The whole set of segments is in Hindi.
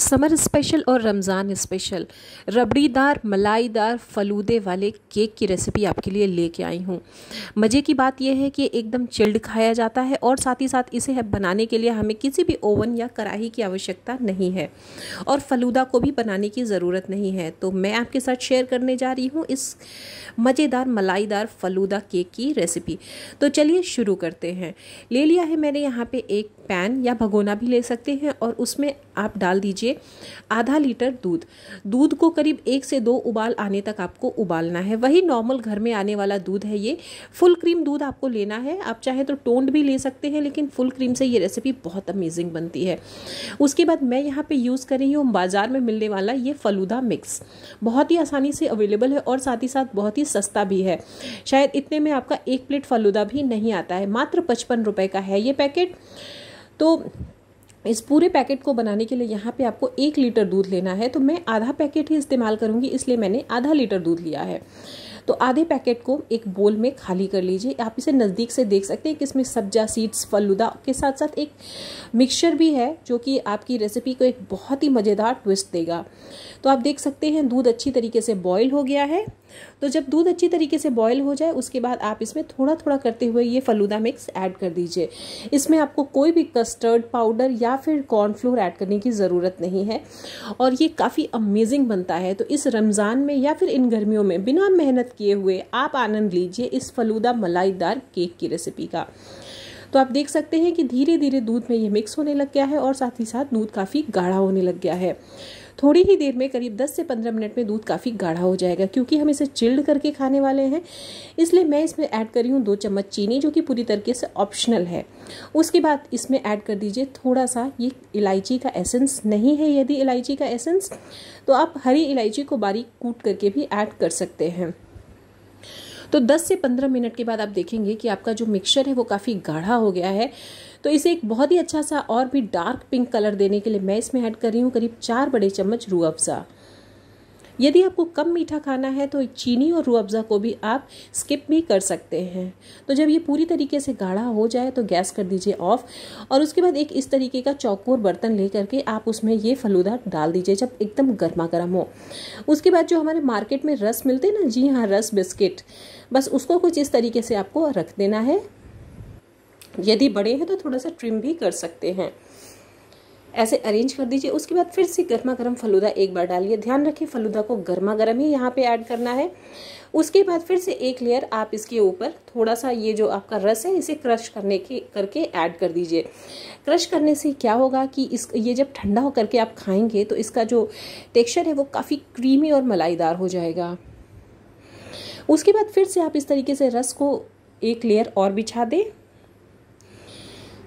समर स्पेशल और रमज़ान स्पेशल रबड़ीदार मलाईदार फलूदे वाले केक की रेसिपी आपके लिए लेके आई हूँ मज़े की बात यह है कि एकदम चिल्ड खाया जाता है और साथ ही साथ इसे बनाने के लिए हमें किसी भी ओवन या कढ़ाही की आवश्यकता नहीं है और फलूदा को भी बनाने की ज़रूरत नहीं है तो मैं आपके साथ शेयर करने जा रही हूँ इस मज़ेदार मलाईदार फलूदा केक की रेसिपी तो चलिए शुरू करते हैं ले लिया है मैंने यहाँ पे एक पैन या भगोना भी ले सकते हैं और उसमें आप डाल दीजिए लीजिए आधा लीटर दूध दूध को करीब एक से दो उबाल आने तक आपको उबालना है वही नॉर्मल घर में आने वाला दूध है ये फुल क्रीम दूध आपको लेना है आप चाहे तो टोंड भी ले सकते हैं लेकिन फुल क्रीम से ये रेसिपी बहुत अमेजिंग बनती है उसके बाद मैं यहाँ पर यूज़ कर रही हूँ बाज़ार में मिलने वाला ये फलूदा मिक्स बहुत ही आसानी से अवेलेबल है और साथ ही साथ बहुत ही सस्ता भी है शायद इतने में आपका एक प्लेट फलूदा भी नहीं आता है मात्र पचपन रुपये का है ये पैकेट तो इस पूरे पैकेट को बनाने के लिए यहाँ पे आपको एक लीटर दूध लेना है तो मैं आधा पैकेट ही इस्तेमाल करूँगी इसलिए मैंने आधा लीटर दूध लिया है तो आधे पैकेट को एक बोल में खाली कर लीजिए आप इसे नज़दीक से देख सकते हैं कि इसमें सब्जा सीड्स फलूदा के साथ साथ एक मिक्सचर भी है जो कि आपकी रेसिपी को एक बहुत ही मज़ेदार ट्विस्ट देगा तो आप देख सकते हैं दूध अच्छी तरीके से बॉयल हो गया है तो जब दूध अच्छी तरीके से बॉयल हो जाए उसके बाद आप इसमें थोड़ा थोड़ा करते हुए ये फलूदा मिक्स ऐड कर दीजिए इसमें आपको कोई भी कस्टर्ड पाउडर या फिर कॉर्नफ्लोर ऐड करने की ज़रूरत नहीं है और ये काफ़ी अमेजिंग बनता है तो इस रमज़ान में या फिर इन गर्मियों में बिना मेहनत किए हुए आप आनंद लीजिए इस फलूदा मलाईदार केक की रेसिपी का तो आप देख सकते हैं कि धीरे धीरे दूध में ये मिक्स होने लग गया है और साथ ही साथ दूध काफ़ी गाढ़ा होने लग गया है थोड़ी ही देर में करीब 10 से 15 मिनट में दूध काफ़ी गाढ़ा हो जाएगा क्योंकि हम इसे चिल्ड करके खाने वाले हैं इसलिए मैं इसमें ऐड करी हूँ दो चम्मच चीनी जो कि पूरी तरीके से ऑप्शनल है उसके बाद इसमें ऐड कर दीजिए थोड़ा सा ये इलायची का एसेंस नहीं है यदि इलायची का एसेंस तो आप हरी इलायची को बारीक कूट करके भी ऐड कर सकते हैं तो 10 से 15 मिनट के बाद आप देखेंगे कि आपका जो मिक्सचर है वो काफ़ी गाढ़ा हो गया है तो इसे एक बहुत ही अच्छा सा और भी डार्क पिंक कलर देने के लिए मैं इसमें ऐड कर रही हूँ करीब चार बड़े चम्मच रूह अफ़ज़ा यदि आपको कम मीठा खाना है तो चीनी और रू अफ़ज़ा को भी आप स्किप भी कर सकते हैं तो जब ये पूरी तरीके से गाढ़ा हो जाए तो गैस कर दीजिए ऑफ और उसके बाद एक इस तरीके का चौकोर बर्तन ले करके आप उसमें ये फलूदा डाल दीजिए जब एकदम गर्मा गर्म हो उसके बाद जो हमारे मार्केट में रस मिलते हैं ना जी हाँ रस बिस्किट बस उसको कुछ इस तरीके से आपको रख देना है यदि बड़े हैं तो थोड़ा सा ट्रिम भी कर सकते हैं ऐसे अरेंज कर दीजिए उसके बाद फिर से गर्मा गर्म फलूदा एक बार डालिए ध्यान रखिए फलूदा को गर्मा गर्म ही यहाँ पे ऐड करना है उसके बाद फिर से एक लेयर आप इसके ऊपर थोड़ा सा ये जो आपका रस है इसे क्रश करने के करके ऐड कर दीजिए क्रश करने से क्या होगा कि इस ये जब ठंडा होकर के आप खाएंगे तो इसका जो टेक्स्चर है वो काफ़ी क्रीमी और मलाईदार हो जाएगा उसके बाद फिर से आप इस तरीके से रस को एक लेयर और बिछा दें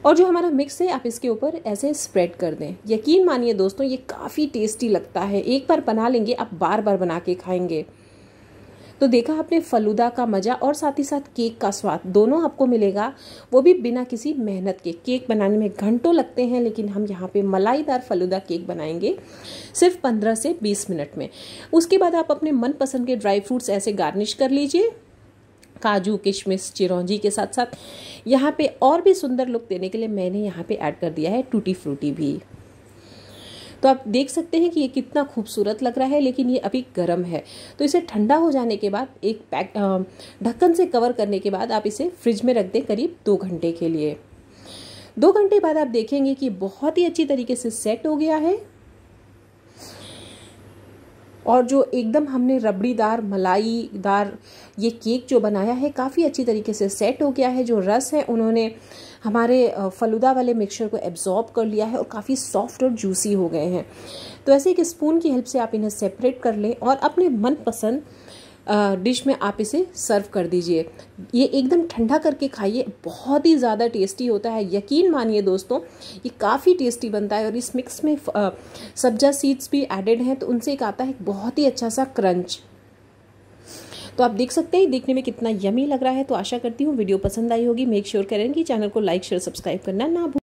और जो हमारा मिक्स है आप इसके ऊपर ऐसे स्प्रेड कर दें यकीन मानिए दोस्तों ये काफ़ी टेस्टी लगता है एक बार बना लेंगे आप बार बार बना के खाएंगे तो देखा आपने फलूदा का मज़ा और साथ ही साथ केक का स्वाद दोनों आपको मिलेगा वो भी बिना किसी मेहनत के केक बनाने में घंटों लगते हैं लेकिन हम यहाँ पे मलाईदार फलूदा केक बनाएंगे सिर्फ 15 से 20 मिनट में उसके बाद आप अपने मनपसंद के ड्राई फ्रूट्स ऐसे गार्निश कर लीजिए काजू किशमिश चिरौंजी के साथ साथ यहाँ पे और भी सुंदर लुक देने के लिए मैंने यहाँ पे ऐड कर दिया है टूटी फ्रूटी भी तो आप देख सकते हैं कि ये कितना खूबसूरत लग रहा है लेकिन ये अभी गर्म है तो इसे ठंडा हो जाने के बाद एक पैक ढक्कन से कवर करने के बाद आप इसे फ्रिज में रख दें करीब दो घंटे के लिए दो घंटे बाद आप देखेंगे कि बहुत ही अच्छी तरीके से सेट हो गया है और जो एकदम हमने रबड़ीदार मलाईदार ये केक जो बनाया है काफ़ी अच्छी तरीके से सेट हो गया है जो रस है उन्होंने हमारे फलूदा वाले मिक्सचर को एब्जॉर्ब कर लिया है और काफ़ी सॉफ्ट और जूसी हो गए हैं तो ऐसे एक स्पून की हेल्प से आप इन्हें सेपरेट कर लें और अपने मनपसंद डिश में आप इसे सर्व कर दीजिए ये एकदम ठंडा करके खाइए बहुत ही ज़्यादा टेस्टी होता है यकीन मानिए दोस्तों ये काफ़ी टेस्टी बनता है और इस मिक्स में सब्जा सीड्स भी एडेड हैं तो उनसे एक आता है बहुत ही अच्छा सा क्रंच तो आप देख सकते हैं देखने में कितना यमी लग रहा है तो आशा करती हूँ वीडियो पसंद आई होगी मेक श्योर करें कि चैनल को लाइक शेयर सब्सक्राइब करना ना भूल